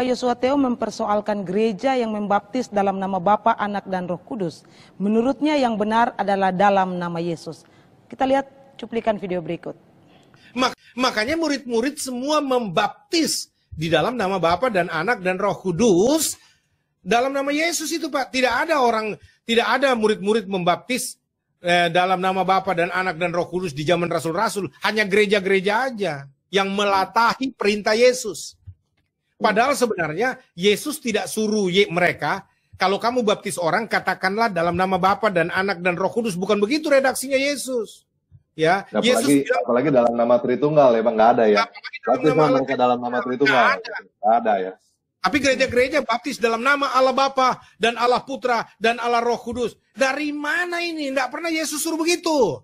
Pak Yosua Teo mempersoalkan gereja yang membaptis dalam nama Bapa, Anak, dan Roh Kudus. Menurutnya yang benar adalah dalam nama Yesus. Kita lihat cuplikan video berikut. Mak makanya murid-murid semua membaptis di dalam nama Bapa dan Anak dan Roh Kudus. Dalam nama Yesus itu Pak, tidak ada orang, tidak ada murid-murid membaptis eh, dalam nama Bapa dan Anak dan Roh Kudus di zaman rasul-rasul. Hanya gereja-gereja aja yang melatahi perintah Yesus. Padahal sebenarnya Yesus tidak suruh mereka, kalau kamu baptis orang katakanlah dalam nama Bapa dan Anak dan Roh Kudus, bukan begitu redaksinya Yesus. Ya, apalagi, Yesus bilang, apalagi dalam nama Tritunggal ya Bang, nggak ada ya. Baptis mereka dalam nama Tritunggal. Enggak ada. ada ya. Tapi gereja-gereja baptis dalam nama Allah Bapa dan Allah Putra dan Allah Roh Kudus. Dari mana ini? Enggak pernah Yesus suruh begitu.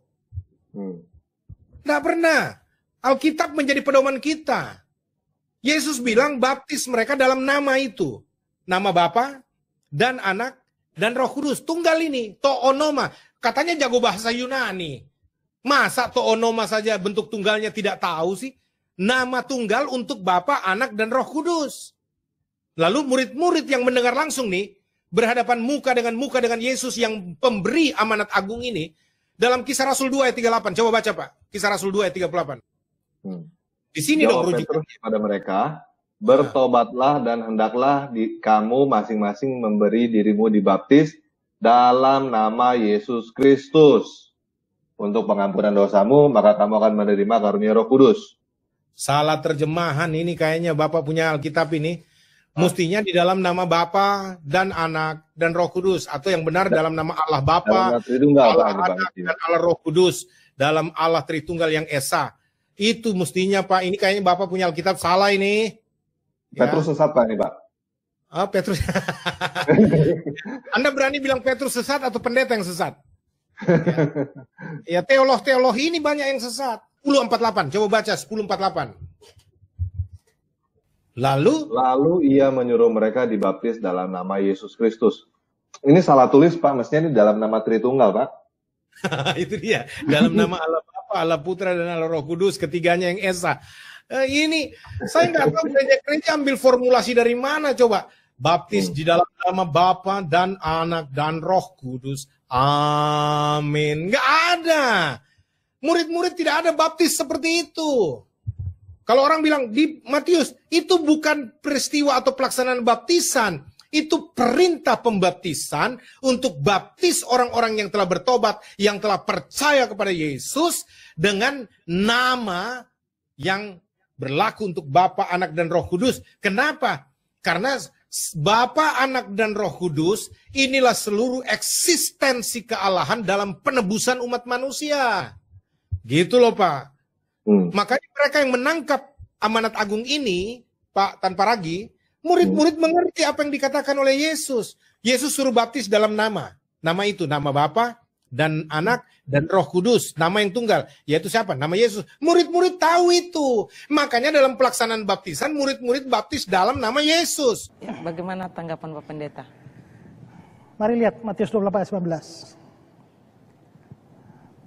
Enggak hmm. pernah. Alkitab menjadi pedoman kita. Yesus bilang baptis mereka dalam nama itu. Nama Bapa dan Anak dan Roh Kudus. Tunggal ini, toonoma. Katanya jago bahasa Yunani. Masa toonoma saja bentuk tunggalnya tidak tahu sih? Nama tunggal untuk Bapa, Anak, dan Roh Kudus. Lalu murid-murid yang mendengar langsung nih, berhadapan muka dengan muka dengan Yesus yang pemberi amanat agung ini, dalam kisah Rasul 2 ayat 38. Coba baca Pak, kisah Rasul 2 ayat 38. Hmm. Di sini dong rujukannya pada mereka, bertobatlah dan hendaklah di, kamu masing-masing memberi dirimu dibaptis dalam nama Yesus Kristus untuk pengampunan dosamu, maka kamu akan menerima karunia Roh Kudus. Salah terjemahan ini kayaknya Bapak punya Alkitab ini. Mestinya di dalam nama Bapa dan Anak dan Roh Kudus atau yang benar dalam nama Allah Bapa, Allah Anak dan Allah Roh Kudus dalam Allah Tritunggal yang Esa. Itu mestinya Pak. Ini kayaknya Bapak punya Alkitab salah ini. Ya. Petrus ya. sesat Pak ini Pak. Ah, Petrus. Anda berani bilang Petrus sesat atau pendeta yang sesat? Ya, ya teolog-teolog ini banyak yang sesat. 1048, coba baca 1048. Lalu? Lalu ia menyuruh mereka dibaptis dalam nama Yesus Kristus. Ini salah tulis Pak, mestinya ini dalam nama Tritunggal Pak. itu dia, dalam nama Allah Allah Putra dan Allah Roh Kudus, ketiganya yang esa. Eh, ini saya nggak tahu gereja-gereja ambil formulasi dari mana coba. Baptis di dalam nama Bapa dan Anak dan Roh Kudus. Amin. Nggak ada. Murid-murid tidak ada baptis seperti itu. Kalau orang bilang di Matius itu bukan peristiwa atau pelaksanaan baptisan, itu perintah pembaptisan untuk baptis orang-orang yang telah bertobat, yang telah percaya kepada Yesus dengan nama yang berlaku untuk Bapa, Anak dan Roh Kudus. Kenapa? Karena Bapa, Anak dan Roh Kudus inilah seluruh eksistensi kealahan dalam penebusan umat manusia. Gitu loh, Pak. Hmm. Makanya mereka yang menangkap amanat agung ini, Pak Tanpa Ragi, Murid-murid mengerti apa yang dikatakan oleh Yesus. Yesus suruh baptis dalam nama. Nama itu nama Bapa dan Anak dan Roh Kudus, nama yang tunggal, yaitu siapa? Nama Yesus. Murid-murid tahu itu. Makanya dalam pelaksanaan baptisan murid-murid baptis dalam nama Yesus. Ya, bagaimana tanggapan Pak Pendeta? Mari lihat Matius 28 ayat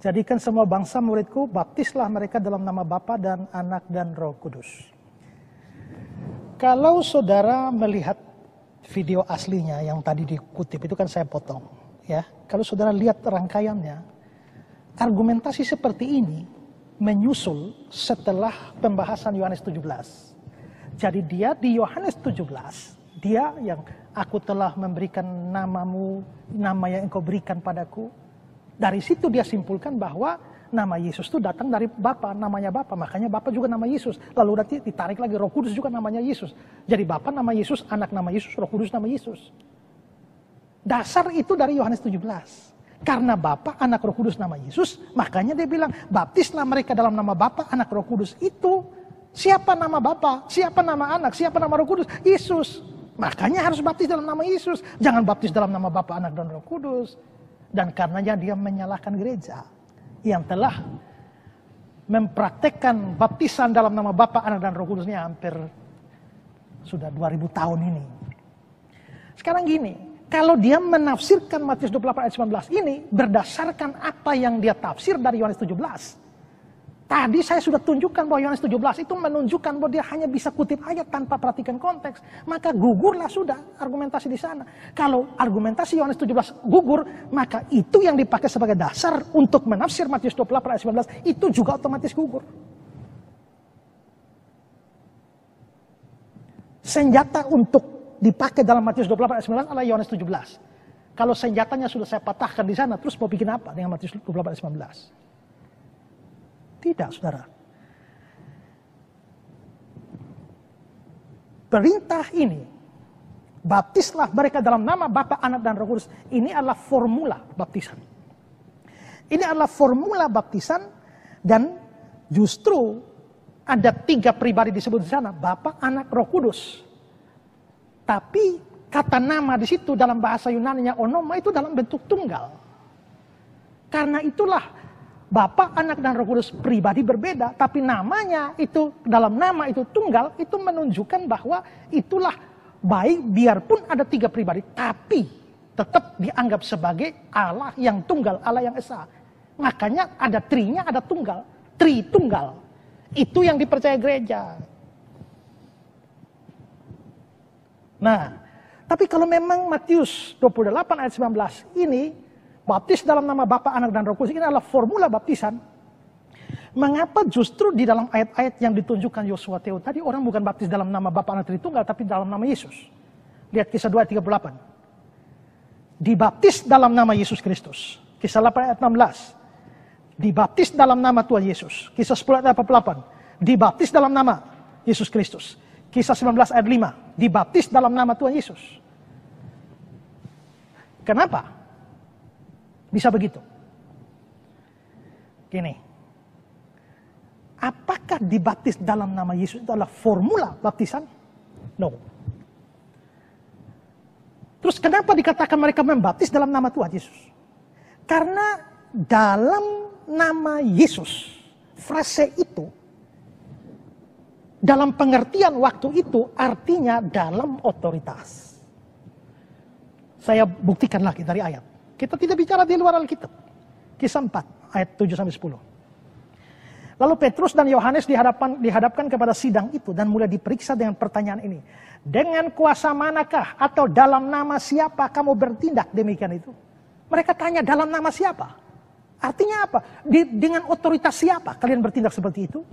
19. Jadikan semua bangsa muridku, baptislah mereka dalam nama Bapa dan Anak dan Roh Kudus. Kalau saudara melihat video aslinya yang tadi dikutip itu kan saya potong, ya. Kalau saudara lihat rangkaiannya, argumentasi seperti ini menyusul setelah pembahasan Yohanes 17. Jadi dia di Yohanes 17, dia yang aku telah memberikan namamu, nama yang engkau berikan padaku. Dari situ dia simpulkan bahwa Nama Yesus itu datang dari Bapa, namanya Bapa, makanya Bapa juga nama Yesus. Lalu nanti ditarik lagi Roh Kudus juga namanya Yesus. Jadi Bapa nama Yesus, anak nama Yesus, Roh Kudus nama Yesus. Dasar itu dari Yohanes 17. Karena Bapa, anak Roh Kudus nama Yesus, makanya dia bilang, baptislah mereka dalam nama Bapa, anak Roh Kudus itu. Siapa nama Bapa? Siapa nama anak? Siapa nama Roh Kudus? Yesus. Makanya harus baptis dalam nama Yesus. Jangan baptis dalam nama Bapa, Anak, dan Roh Kudus. Dan karenanya dia menyalahkan gereja yang telah mempraktekkan baptisan dalam nama Bapa, Anak, dan Roh Kudus Kudusnya hampir sudah 2000 tahun ini. Sekarang gini, kalau dia menafsirkan Matius 28 ayat 19 ini berdasarkan apa yang dia tafsir dari Yohanes 17, Tadi saya sudah tunjukkan bahwa Yohanes 17 itu menunjukkan bahwa dia hanya bisa kutip ayat tanpa perhatikan konteks. Maka gugurlah sudah argumentasi di sana. Kalau argumentasi Yohanes 17 gugur, maka itu yang dipakai sebagai dasar untuk menafsir Matius 28 ayat 19 itu juga otomatis gugur. Senjata untuk dipakai dalam Matius 28 ayat 19 adalah Yohanes 17. Kalau senjatanya sudah saya patahkan di sana, terus mau bikin apa dengan Matius 28 ayat 19? Tidak, saudara. Perintah ini, baptislah mereka dalam nama Bapa, Anak, dan Roh Kudus. Ini adalah formula baptisan. Ini adalah formula baptisan dan justru ada tiga pribadi disebut di sana, Bapa, Anak, Roh Kudus. Tapi kata nama di situ dalam bahasa Yunani-nya onoma itu dalam bentuk tunggal. Karena itulah Bapak, Anak, dan Roh Kudus pribadi berbeda, tapi namanya itu, dalam nama itu tunggal, itu menunjukkan bahwa itulah baik biarpun ada tiga pribadi, tapi tetap dianggap sebagai Allah yang tunggal, Allah yang Esa. Makanya ada trinya, ada tunggal, tri tunggal. Itu yang dipercaya gereja. Nah, tapi kalau memang Matius 28 ayat 19 ini Baptis dalam nama Bapa, Anak, dan Roh Kudus ini adalah formula baptisan. Mengapa justru di dalam ayat-ayat yang ditunjukkan Yosua Teo tadi orang bukan baptis dalam nama Bapa Anak Tritunggal tapi dalam nama Yesus. Lihat kisah 2 ayat 38. Dibaptis dalam nama Yesus Kristus. Kisah 8 ayat 16. Dibaptis dalam nama Tuhan Yesus. Kisah 10 ayat 48. Dibaptis dalam nama Yesus Kristus. Kisah 19 ayat 5. Dibaptis dalam nama Tuhan Yesus. Kenapa? Bisa begitu. Gini, apakah dibaptis dalam nama Yesus itu adalah formula baptisan? No. Terus kenapa dikatakan mereka membaptis dalam nama Tuhan Yesus? Karena dalam nama Yesus, frase itu dalam pengertian waktu itu artinya dalam otoritas. Saya buktikan lagi dari ayat. Kita tidak bicara di luar Alkitab. Kisah 4 ayat 7 sampai 10. Lalu Petrus dan Yohanes dihadapkan, dihadapkan kepada sidang itu dan mulai diperiksa dengan pertanyaan ini. Dengan kuasa manakah atau dalam nama siapa kamu bertindak demikian itu? Mereka tanya dalam nama siapa? Artinya apa? Di, dengan otoritas siapa kalian bertindak seperti itu?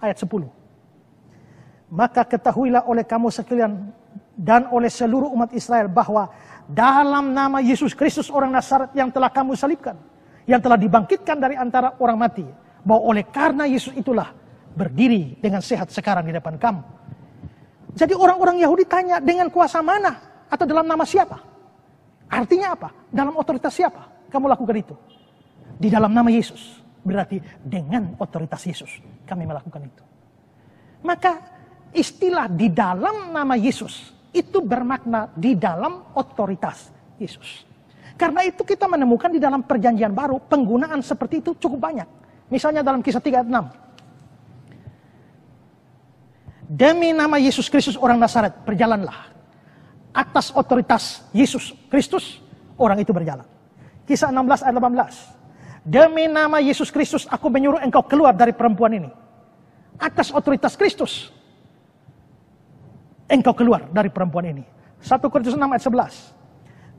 Ayat 10. Maka ketahuilah oleh kamu sekalian dan oleh seluruh umat Israel bahwa dalam nama Yesus Kristus orang Nasaret yang telah kamu salibkan, yang telah dibangkitkan dari antara orang mati, bahwa oleh karena Yesus itulah berdiri dengan sehat sekarang di depan kamu. Jadi orang-orang Yahudi tanya dengan kuasa mana atau dalam nama siapa? Artinya apa? Dalam otoritas siapa kamu lakukan itu? Di dalam nama Yesus. Berarti dengan otoritas Yesus kami melakukan itu. Maka istilah di dalam nama Yesus itu bermakna di dalam otoritas Yesus. Karena itu kita menemukan di dalam perjanjian baru penggunaan seperti itu cukup banyak. Misalnya dalam kisah 3:6, Demi nama Yesus Kristus orang Nasaret berjalanlah. Atas otoritas Yesus Kristus orang itu berjalan. Kisah 16 ayat 18. Demi nama Yesus Kristus aku menyuruh engkau keluar dari perempuan ini. Atas otoritas Kristus engkau keluar dari perempuan ini. 1 Korintus 6 ayat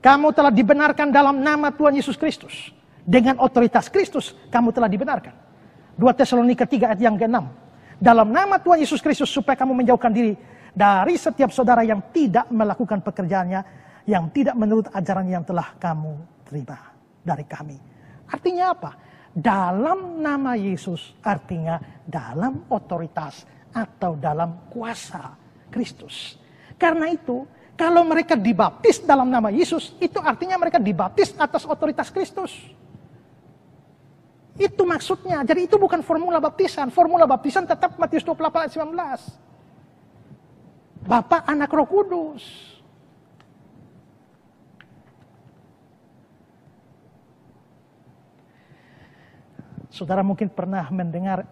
11. Kamu telah dibenarkan dalam nama Tuhan Yesus Kristus. Dengan otoritas Kristus, kamu telah dibenarkan. 2 Tesalonika 3 ayat yang ke-6. Dalam nama Tuhan Yesus Kristus, supaya kamu menjauhkan diri dari setiap saudara yang tidak melakukan pekerjaannya, yang tidak menurut ajaran yang telah kamu terima dari kami. Artinya apa? Dalam nama Yesus, artinya dalam otoritas atau dalam kuasa Kristus. Karena itu, kalau mereka dibaptis dalam nama Yesus, itu artinya mereka dibaptis atas otoritas Kristus. Itu maksudnya. Jadi itu bukan formula baptisan. Formula baptisan tetap Matius 28 ayat 19. Bapak anak roh kudus. Saudara mungkin pernah mendengar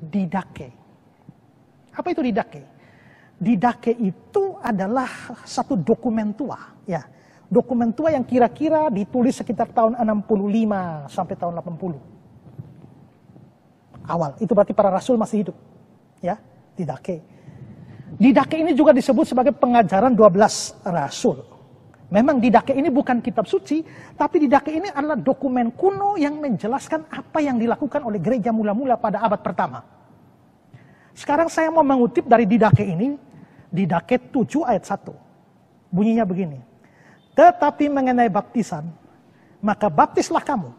didake. Apa itu didake? Didake itu adalah satu dokumen tua, ya. Dokumen tua yang kira-kira ditulis sekitar tahun 65 sampai tahun 80. Awal, itu berarti para rasul masih hidup. Ya, didake. Didake ini juga disebut sebagai pengajaran 12 rasul. Memang didake ini bukan kitab suci, tapi didake ini adalah dokumen kuno yang menjelaskan apa yang dilakukan oleh gereja mula-mula pada abad pertama. Sekarang saya mau mengutip dari Didake ini, Didake 7 ayat 1. Bunyinya begini. Tetapi mengenai baptisan, maka baptislah kamu.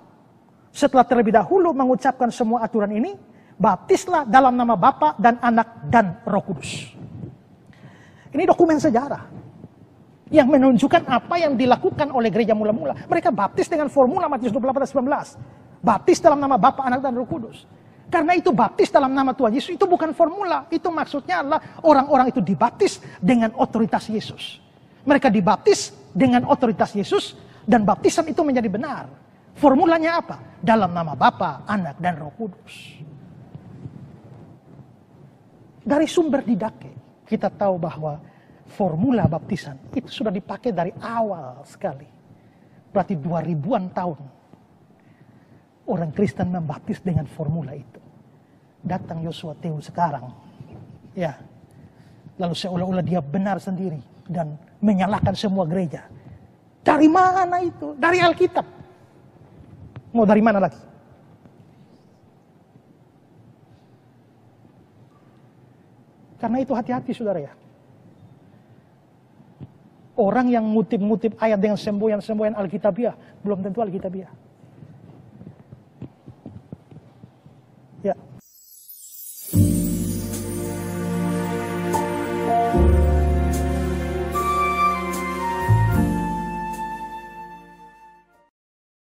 Setelah terlebih dahulu mengucapkan semua aturan ini, baptislah dalam nama Bapa dan Anak dan Roh Kudus. Ini dokumen sejarah yang menunjukkan apa yang dilakukan oleh gereja mula-mula. Mereka baptis dengan formula Matius 28 19. Baptis dalam nama Bapa, Anak dan Roh Kudus. Karena itu baptis dalam nama Tuhan Yesus itu bukan formula. Itu maksudnya adalah orang-orang itu dibaptis dengan otoritas Yesus. Mereka dibaptis dengan otoritas Yesus dan baptisan itu menjadi benar. Formulanya apa? Dalam nama Bapa, Anak, dan Roh Kudus. Dari sumber didake, kita tahu bahwa formula baptisan itu sudah dipakai dari awal sekali. Berarti dua ribuan tahun orang Kristen membaptis dengan formula itu datang Yosua Teu sekarang. Ya. Lalu seolah-olah dia benar sendiri dan menyalahkan semua gereja. Dari mana itu? Dari Alkitab. Mau dari mana lagi? Karena itu hati-hati saudara ya. Orang yang ngutip-ngutip ayat dengan semboyan-semboyan Alkitabiah, belum tentu Alkitabiah.